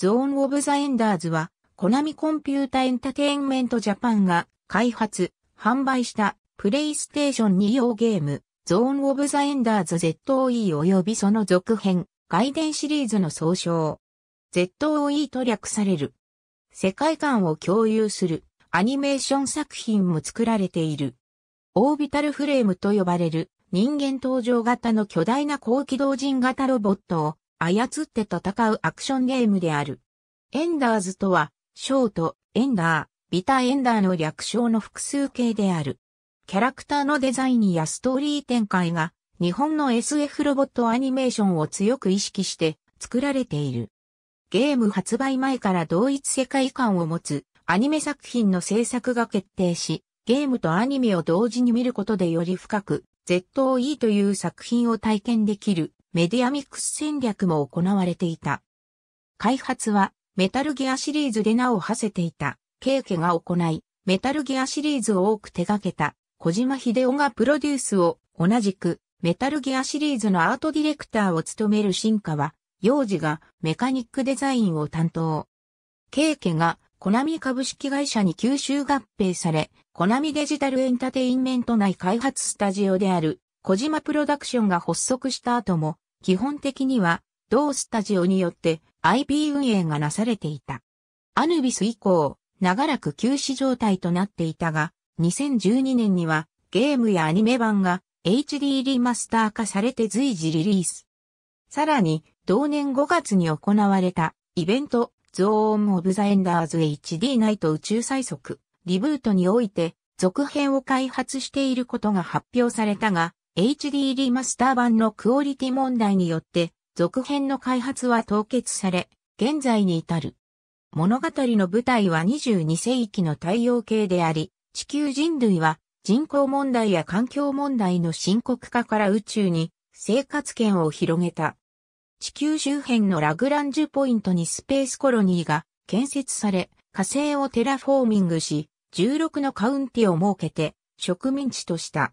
ゾーン・オブ・ザ・エンダーズは、コナミコンピュータエンタテインメントジャパンが開発、販売したプレイステーション2用ゲーム、ゾーン・オブ・ザ・エンダーズ ZOE 及びその続編、外伝シリーズの総称。ZOE と略される。世界観を共有するアニメーション作品も作られている。オービタルフレームと呼ばれる人間登場型の巨大な高機動人型ロボットを操って戦うアクションゲームである。エンダーズとは、ショート、エンダー、ビタエンダーの略称の複数形である。キャラクターのデザインやストーリー展開が、日本の SF ロボットアニメーションを強く意識して作られている。ゲーム発売前から同一世界観を持つアニメ作品の制作が決定し、ゲームとアニメを同時に見ることでより深く ZOE という作品を体験できるメディアミックス戦略も行われていた。開発はメタルギアシリーズで名を馳せていた、ケーケが行い、メタルギアシリーズを多く手掛けた、小島秀夫がプロデュースを、同じく、メタルギアシリーズのアートディレクターを務める進化は、幼児がメカニックデザインを担当。ケーケが、コナミ株式会社に吸収合併され、コナミデジタルエンタテインメント内開発スタジオである、小島プロダクションが発足した後も、基本的には、同スタジオによって i p 運営がなされていた。アヌビス以降、長らく休止状態となっていたが、2012年にはゲームやアニメ版が HD リマスター化されて随時リリース。さらに、同年5月に行われたイベント、ゾーン・オブ・ザ・エンダーズ HD ナイト宇宙最速、リブートにおいて、続編を開発していることが発表されたが、HD リマスター版のクオリティ問題によって、続編の開発は凍結され、現在に至る。物語の舞台は22世紀の太陽系であり、地球人類は人口問題や環境問題の深刻化から宇宙に生活圏を広げた。地球周辺のラグランジュポイントにスペースコロニーが建設され、火星をテラフォーミングし、16のカウンティを設けて植民地とした。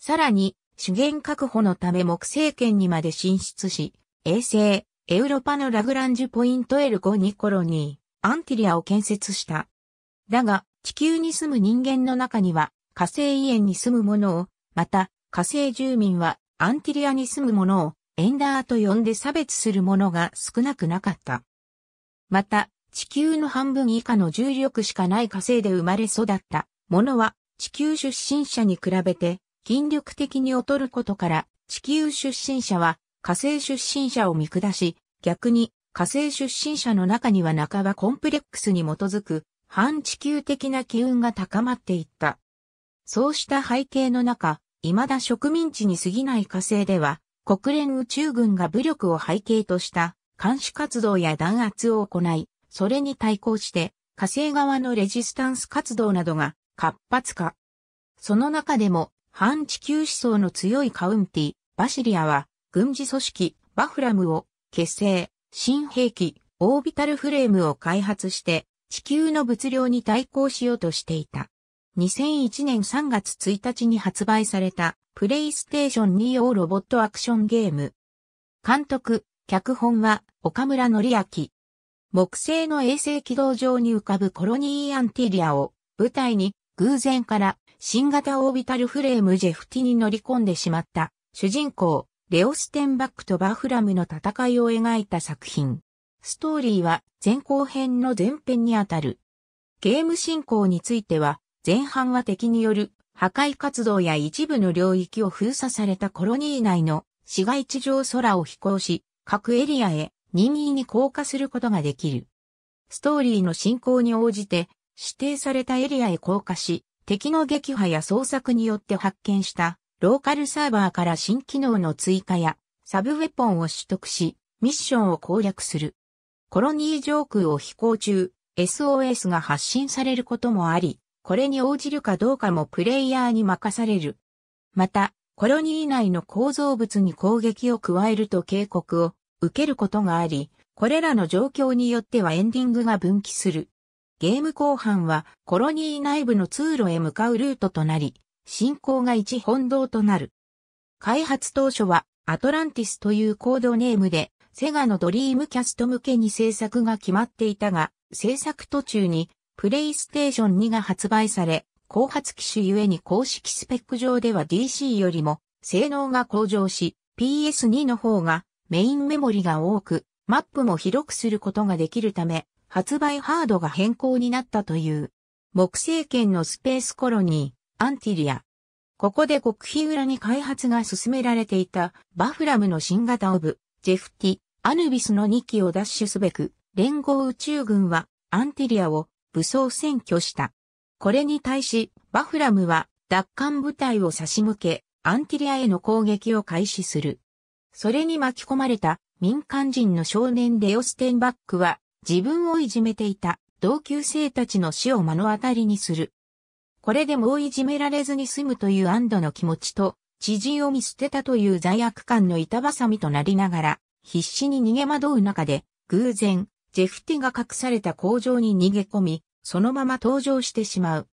さらに資源確保のため木星圏にまで進出し、衛星、エウロパのラグランジュポイント L5 2コロニー、アンティリアを建設した。だが、地球に住む人間の中には、火星遺炎に住む者を、また、火星住民は、アンティリアに住む者を、エンダーと呼んで差別する者が少なくなかった。また、地球の半分以下の重力しかない火星で生まれ育った者は、地球出身者に比べて、筋力的に劣ることから、地球出身者は火星出身者を見下し、逆に火星出身者の中には半ばコンプレックスに基づく反地球的な機運が高まっていった。そうした背景の中、未だ植民地に過ぎない火星では、国連宇宙軍が武力を背景とした監視活動や弾圧を行い、それに対抗して火星側のレジスタンス活動などが活発化。その中でも反地球思想の強いカウンティ、バシリアは、軍事組織、バフラムを、結成、新兵器、オービタルフレームを開発して、地球の物量に対抗しようとしていた。2001年3月1日に発売された、プレイステーション2用ロボットアクションゲーム。監督、脚本は、岡村則明。木星の衛星軌道上に浮かぶコロニーアンティリアを、舞台に、偶然から新型オービタルフレームジェフティに乗り込んでしまった主人公レオステンバックとバーフラムの戦いを描いた作品。ストーリーは前後編の前編にあたる。ゲーム進行については前半は敵による破壊活動や一部の領域を封鎖されたコロニー内の市街地上空を飛行し、各エリアへ任意に降下することができる。ストーリーの進行に応じて指定されたエリアへ降下し、敵の撃破や捜索によって発見したローカルサーバーから新機能の追加やサブウェポンを取得し、ミッションを攻略する。コロニー上空を飛行中、SOS が発信されることもあり、これに応じるかどうかもプレイヤーに任される。また、コロニー内の構造物に攻撃を加えると警告を受けることがあり、これらの状況によってはエンディングが分岐する。ゲーム後半はコロニー内部の通路へ向かうルートとなり、進行が一本道となる。開発当初はアトランティスというコードネームで、セガのドリームキャスト向けに制作が決まっていたが、制作途中にプレイステーション2が発売され、後発機種ゆえに公式スペック上では DC よりも性能が向上し、PS2 の方がメインメモリが多く、マップも広くすることができるため、発売ハードが変更になったという。木星圏のスペースコロニー、アンティリア。ここで極秘裏に開発が進められていたバフラムの新型オブ、ジェフティ、アヌビスの2機を奪取すべく、連合宇宙軍はアンティリアを武装占拠した。これに対し、バフラムは奪還部隊を差し向け、アンティリアへの攻撃を開始する。それに巻き込まれた民間人の少年レオステンバックは自分をいじめていた同級生たちの死を目の当たりにする。これでもういじめられずに済むという安堵の気持ちと、知人を見捨てたという罪悪感の板挟みとなりながら、必死に逃げ惑う中で、偶然、ジェフティが隠された工場に逃げ込み、そのまま登場してしまう。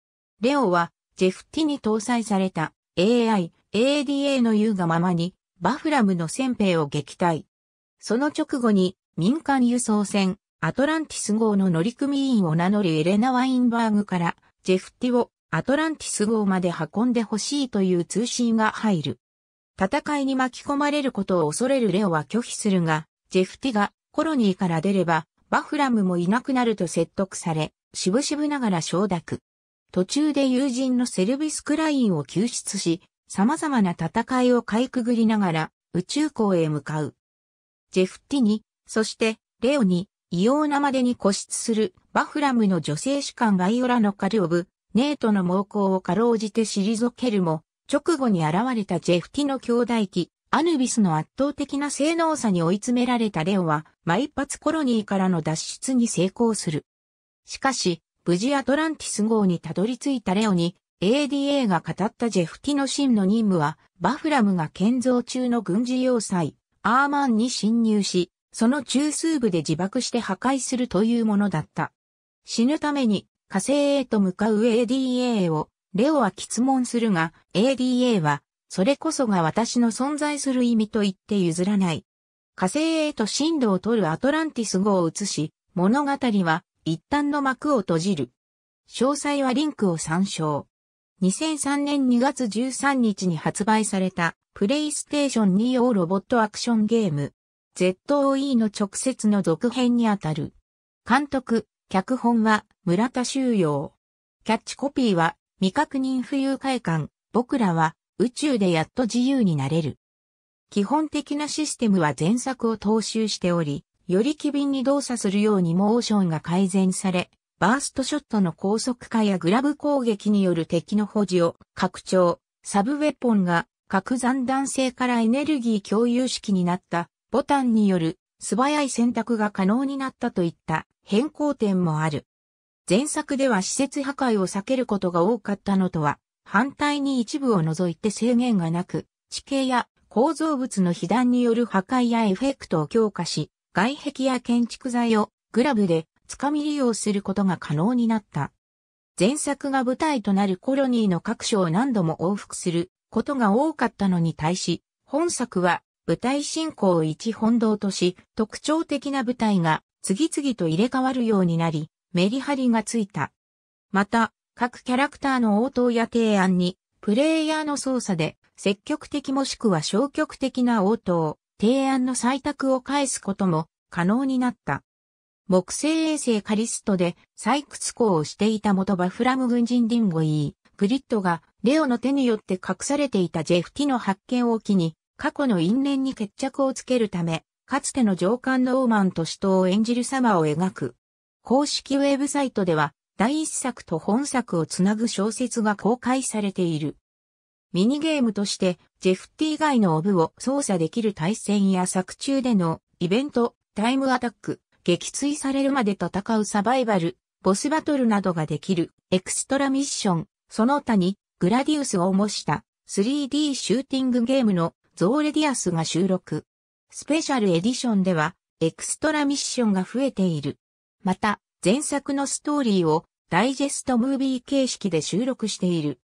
レオは、ジェフティに搭載された AI、ADA の言うがままに、バフラムの先兵を撃退。その直後に、民間輸送船、アトランティス号の乗組員を名乗るエレナ・ワインバーグから、ジェフティをアトランティス号まで運んでほしいという通信が入る。戦いに巻き込まれることを恐れるレオは拒否するが、ジェフティがコロニーから出れば、バフラムもいなくなると説得され、しぶしぶながら承諾。途中で友人のセルビス・クラインを救出し、様々な戦いをかいくぐりながら宇宙港へ向かう。ジェフティに、そしてレオに異様なまでに固執するバフラムの女性士官ガイオラのカルオブ、ネートの猛攻をかろうじて退けるも、直後に現れたジェフティの兄弟機、アヌビスの圧倒的な性能差に追い詰められたレオは、毎発コロニーからの脱出に成功する。しかし、無事アトランティス号にたどり着いたレオに、ADA が語ったジェフティの真の任務は、バフラムが建造中の軍事要塞、アーマンに侵入し、その中枢部で自爆して破壊するというものだった。死ぬために火星へと向かう ADA を、レオは質問するが、ADA は、それこそが私の存在する意味と言って譲らない。火星へと進路を取るアトランティス号を移し、物語は一旦の幕を閉じる。詳細はリンクを参照。2003年2月13日に発売されたプレイステーション2用ロボットアクションゲーム ZOE の直接の続編にあたる。監督、脚本は村田修洋。キャッチコピーは未確認浮遊会館、僕らは宇宙でやっと自由になれる。基本的なシステムは前作を踏襲しており、より機敏に動作するようにモーションが改善され、バーストショットの高速化やグラブ攻撃による敵の保持を拡張、サブウェポンが核残弾性からエネルギー共有式になったボタンによる素早い選択が可能になったといった変更点もある。前作では施設破壊を避けることが多かったのとは、反対に一部を除いて制限がなく、地形や構造物の被弾による破壊やエフェクトを強化し、外壁や建築材をグラブで掴み利用することが可能になった。前作が舞台となるコロニーの各所を何度も往復することが多かったのに対し、本作は舞台進行を一本堂とし、特徴的な舞台が次々と入れ替わるようになり、メリハリがついた。また、各キャラクターの応答や提案に、プレイヤーの操作で、積極的もしくは消極的な応答、提案の採択を返すことも可能になった。木星衛星カリストで採掘工をしていた元バフラム軍人ディンゴイー、グリッドがレオの手によって隠されていたジェフティの発見を機に、過去の因縁に決着をつけるため、かつての上官のオーマンと死闘を演じる様を描く。公式ウェブサイトでは、第一作と本作をつなぐ小説が公開されている。ミニゲームとして、ジェフティ以外のオブを操作できる対戦や作中でのイベント、タイムアタック、撃墜されるまで戦うサバイバル、ボスバトルなどができるエクストラミッション、その他にグラディウスを模した 3D シューティングゲームのゾーレディアスが収録。スペシャルエディションでは、エクストラミッションが増えている。また、前作のストーリーをダイジェストムービー形式で収録している。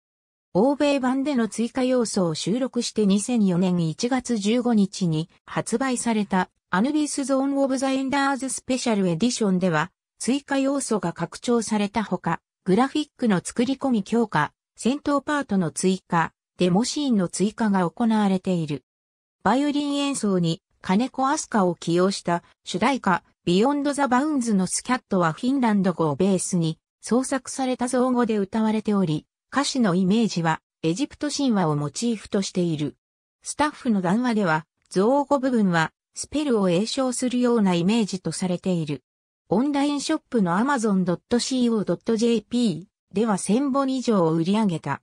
欧米版での追加要素を収録して2004年1月15日に発売されたアヌビスゾーン・オブ・ザ・エンダーズ・スペシャル・エディションでは追加要素が拡張されたほか、グラフィックの作り込み強化、戦闘パートの追加、デモシーンの追加が行われている。バイオリン演奏に金子アスカを起用した主題歌ビヨンド・ザ・バウンズのスキャットはフィンランド語をベースに創作された造語で歌われており、歌詞のイメージはエジプト神話をモチーフとしている。スタッフの談話では造語部分はスペルを詠唱するようなイメージとされている。オンラインショップの amazon.co.jp では1000本以上を売り上げた。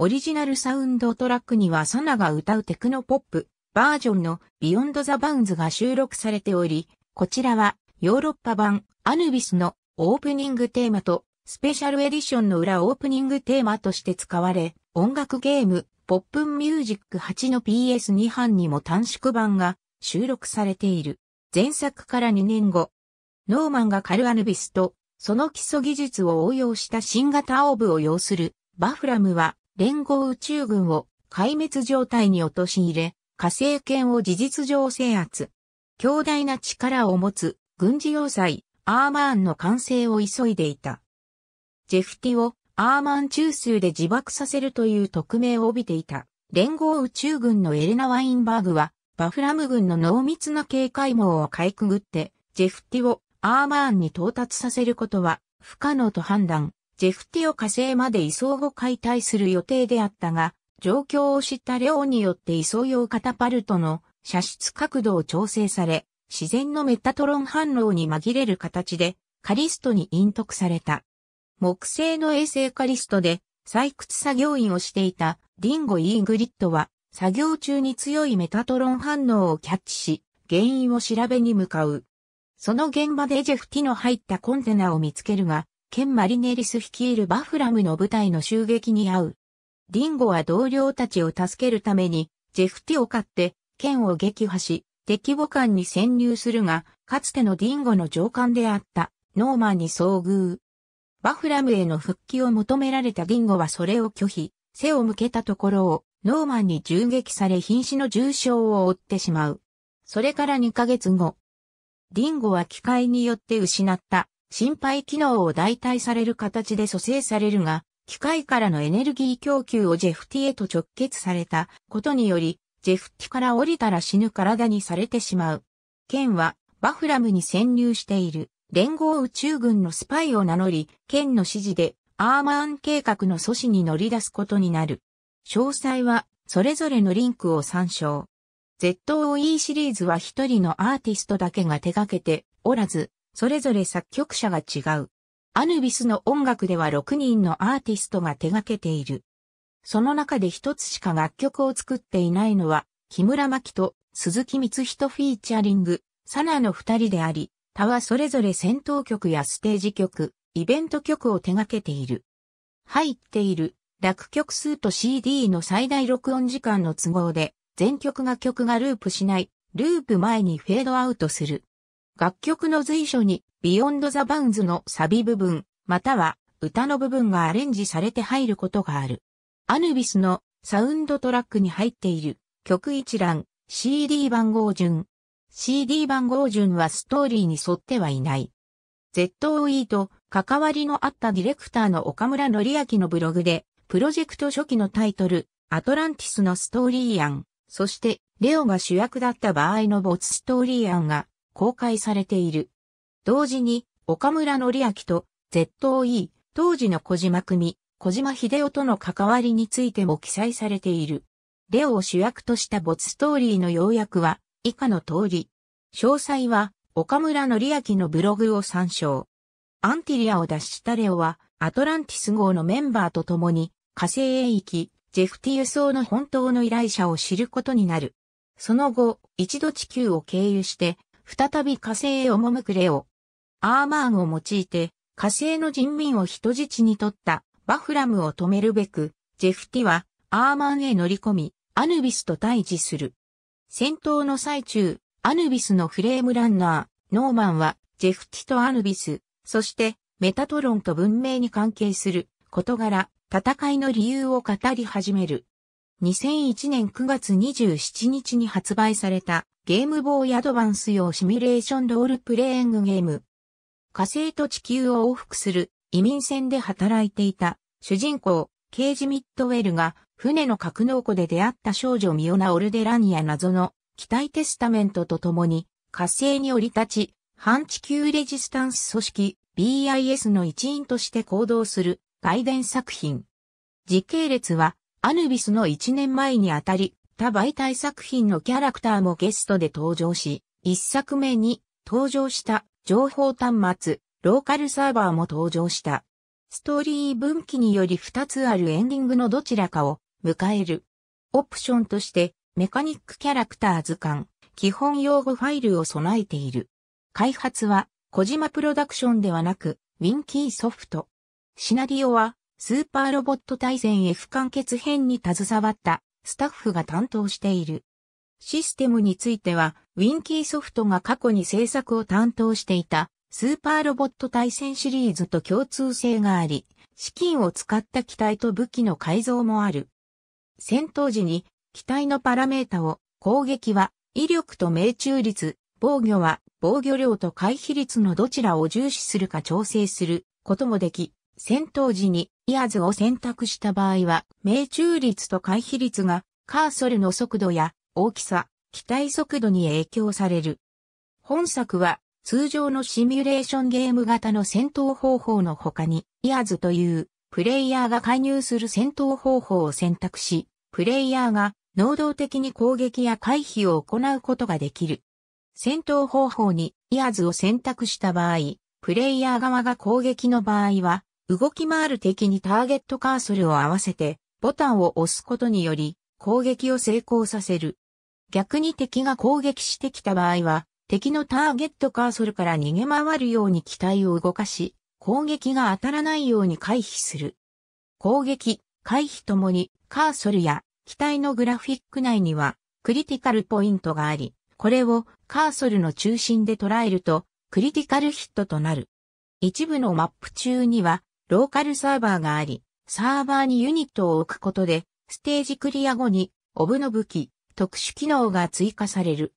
オリジナルサウンドトラックにはサナが歌うテクノポップバージョンのビヨンドザバウンズが収録されており、こちらはヨーロッパ版アヌビスのオープニングテーマとスペシャルエディションの裏オープニングテーマとして使われ、音楽ゲームポップンミュージック8の PS2 版にも短縮版が収録されている。前作から2年後、ノーマンがカルアヌビスとその基礎技術を応用した新型オーブを要するバフラムは連合宇宙軍を壊滅状態に陥れ、火星圏を事実上制圧。強大な力を持つ軍事要塞アーマーンの完成を急いでいた。ジェフティをアーマン中枢で自爆させるという匿名を帯びていた。連合宇宙軍のエレナ・ワインバーグは、バフラム軍の濃密な警戒網をかいくぐって、ジェフティをアーマーンに到達させることは不可能と判断。ジェフティを火星まで移送後解体する予定であったが、状況を知ったレオによって移送用カタパルトの射出角度を調整され、自然のメタトロン反応に紛れる形で、カリストに陰徳された。木星の衛星カリストで採掘作業員をしていたディンゴ・イーグリッドは、作業中に強いメタトロン反応をキャッチし、原因を調べに向かう。その現場でジェフティの入ったコンテナを見つけるが、ケン・マリネリス率いるバフラムの部隊の襲撃に遭う。ディンゴは同僚たちを助けるために、ジェフティを買って、剣を撃破し、敵母艦に潜入するが、かつてのディンゴの上官であった、ノーマンに遭遇。バフラムへの復帰を求められたディンゴはそれを拒否、背を向けたところを、ノーマンに銃撃され瀕死の重傷を負ってしまう。それから2ヶ月後、ディンゴは機械によって失った心肺機能を代替される形で蘇生されるが、機械からのエネルギー供給をジェフティへと直結されたことにより、ジェフティから降りたら死ぬ体にされてしまう。ケンは、バフラムに潜入している、連合宇宙軍のスパイを名乗り、ケンの指示で、アーマーン計画の阻止に乗り出すことになる。詳細は、それぞれのリンクを参照。ZOE シリーズは一人のアーティストだけが手掛けておらず、それぞれ作曲者が違う。アヌビスの音楽では6人のアーティストが手掛けている。その中で一つしか楽曲を作っていないのは、木村真と鈴木光人フィーチャリング、サナの二人であり、他はそれぞれ戦闘曲やステージ曲、イベント曲を手掛けている。入っている、楽曲数と CD の最大録音時間の都合で、全曲が曲がループしない、ループ前にフェードアウトする。楽曲の随所に、ビヨンドザバウンズのサビ部分、または歌の部分がアレンジされて入ることがある。アヌビスのサウンドトラックに入っている曲一覧 CD 番号順。CD 番号順はストーリーに沿ってはいない。ZOE と関わりのあったディレクターの岡村則明のブログで、プロジェクト初期のタイトル、アトランティスのストーリー案、そして、レオが主役だった場合のボツストーリー案が公開されている。同時に、岡村則明と ZOE、当時の小島組、小島秀夫との関わりについても記載されている。レオを主役とした没ストーリーの要約は、以下の通り。詳細は、岡村則明のブログを参照。アンティリアを脱したレオは、アトランティス号のメンバーと共に、火星へ行き、ジェフティ輸送の本当の依頼者を知ることになる。その後、一度地球を経由して、再び火星へ赴くレオ。アーマーンを用いて、火星の人民を人質に取ったバフラムを止めるべく、ジェフティはアーマンへ乗り込み、アヌビスと対峙する。戦闘の最中、アヌビスのフレームランナー、ノーマンは、ジェフティとアヌビス、そしてメタトロンと文明に関係する事柄、戦いの理由を語り始める。2001年9月27日に発売されたゲームボーイアドバンス用シミュレーションロールプレイングゲーム。火星と地球を往復する移民船で働いていた主人公ケージ・ミッドウェルが船の格納庫で出会った少女ミオナ・オルデラニア謎の機体テスタメントと共に火星に降り立ち反地球レジスタンス組織 BIS の一員として行動する外伝作品。時系列はアヌビスの1年前にあたり、他媒体作品のキャラクターもゲストで登場し、1作目に登場した情報端末、ローカルサーバーも登場した。ストーリー分岐により2つあるエンディングのどちらかを迎える。オプションとしてメカニックキャラクター図鑑、基本用語ファイルを備えている。開発は小島プロダクションではなく、ウィンキーソフト。シナリオはスーパーロボット対戦 F 完結編に携わったスタッフが担当している。システムについては、ウィンキーソフトが過去に制作を担当していたスーパーロボット対戦シリーズと共通性があり、資金を使った機体と武器の改造もある。戦闘時に機体のパラメータを攻撃は威力と命中率、防御は防御量と回避率のどちらを重視するか調整することもでき、戦闘時にイヤズを選択した場合は、命中率と回避率がカーソルの速度や大きさ、機体速度に影響される。本作は通常のシミュレーションゲーム型の戦闘方法の他に、イヤズというプレイヤーが介入する戦闘方法を選択し、プレイヤーが能動的に攻撃や回避を行うことができる。戦闘方法にイヤーズを選択した場合、プレイヤー側が攻撃の場合は、動き回る敵にターゲットカーソルを合わせてボタンを押すことにより攻撃を成功させる。逆に敵が攻撃してきた場合は敵のターゲットカーソルから逃げ回るように機体を動かし攻撃が当たらないように回避する。攻撃、回避ともにカーソルや機体のグラフィック内にはクリティカルポイントがあり、これをカーソルの中心で捉えるとクリティカルヒットとなる。一部のマップ中にはローカルサーバーがあり、サーバーにユニットを置くことで、ステージクリア後に、オブの武器、特殊機能が追加される。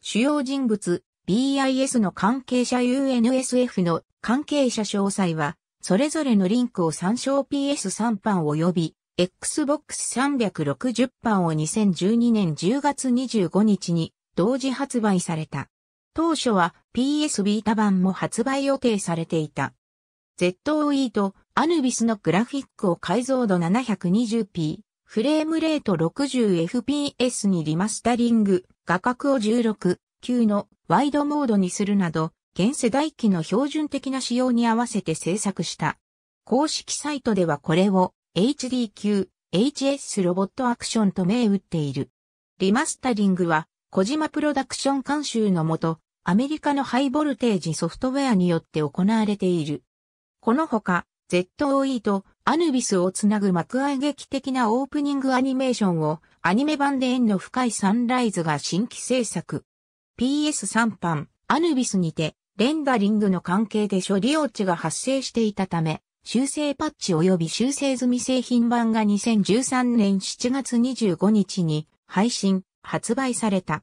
主要人物、BIS の関係者 UNSF の関係者詳細は、それぞれのリンクを参照 PS3 版及び、Xbox 360版を2012年10月25日に同時発売された。当初は PS ビータ版も発売予定されていた。ZOE とアヌビスのグラフィックを解像度 720p、フレームレート 60fps にリマスタリング、画角を16、9のワイドモードにするなど、現世代機の標準的な仕様に合わせて制作した。公式サイトではこれを h d q HS ロボットアクションと銘打っている。リマスタリングは、小島プロダクション監修のもと、アメリカのハイボルテージソフトウェアによって行われている。このほか、ZOE とアヌビスをつなぐ幕開劇的なオープニングアニメーションをアニメ版で縁の深いサンライズが新規制作。PS3 版、アヌビスにて、レンダリングの関係で処理落ちが発生していたため、修正パッチ及び修正済み製品版が2013年7月25日に配信、発売された。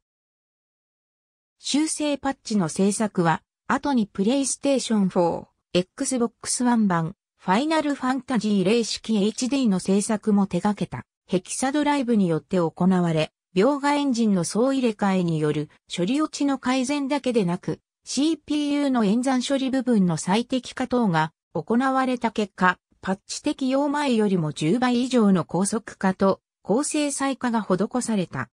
修正パッチの制作は、後にプレイステーション4、Xbox One 版、ファイナルファンタジー0式 HD の制作も手掛けた、ヘキサドライブによって行われ、描画エンジンの総入れ替えによる処理落ちの改善だけでなく、CPU の演算処理部分の最適化等が行われた結果、パッチ適用前よりも10倍以上の高速化と高精細化が施された。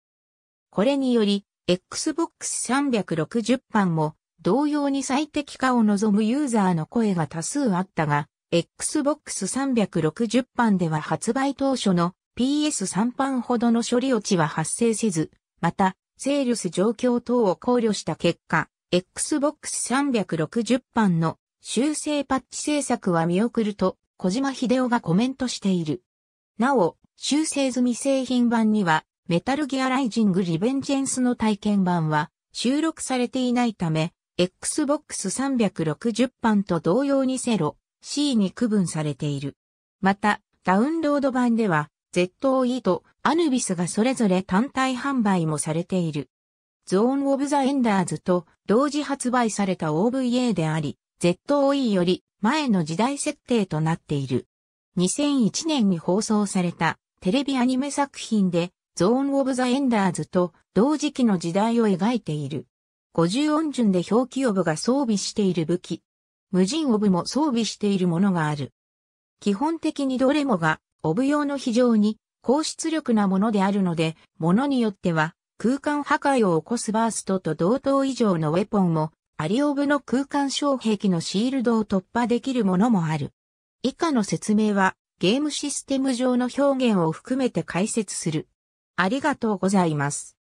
これにより、Xbox 360版も同様に最適化を望むユーザーの声が多数あったが、Xbox 360版では発売当初の PS3 版ほどの処理落ちは発生せず、また、セールス状況等を考慮した結果、Xbox 360版の修正パッチ制作は見送ると、小島秀夫がコメントしている。なお、修正済み製品版には、メタルギアライジングリベンジェンスの体験版は収録されていないため、Xbox 360版と同様にセロ C に区分されている。また、ダウンロード版では ZOE とアヌビスがそれぞれ単体販売もされている。ゾーン・オブ・ザ・エンダーズと同時発売された OVA であり、ZOE より前の時代設定となっている。2001年に放送されたテレビアニメ作品でゾーン・オブ・ザ・エンダーズと同時期の時代を描いている。50音順で表記オブが装備している武器。無人オブも装備しているものがある。基本的にどれもが、オブ用の非常に高出力なものであるので、ものによっては空間破壊を起こすバーストと同等以上のウェポンも、アリオブの空間障壁のシールドを突破できるものもある。以下の説明はゲームシステム上の表現を含めて解説する。ありがとうございます。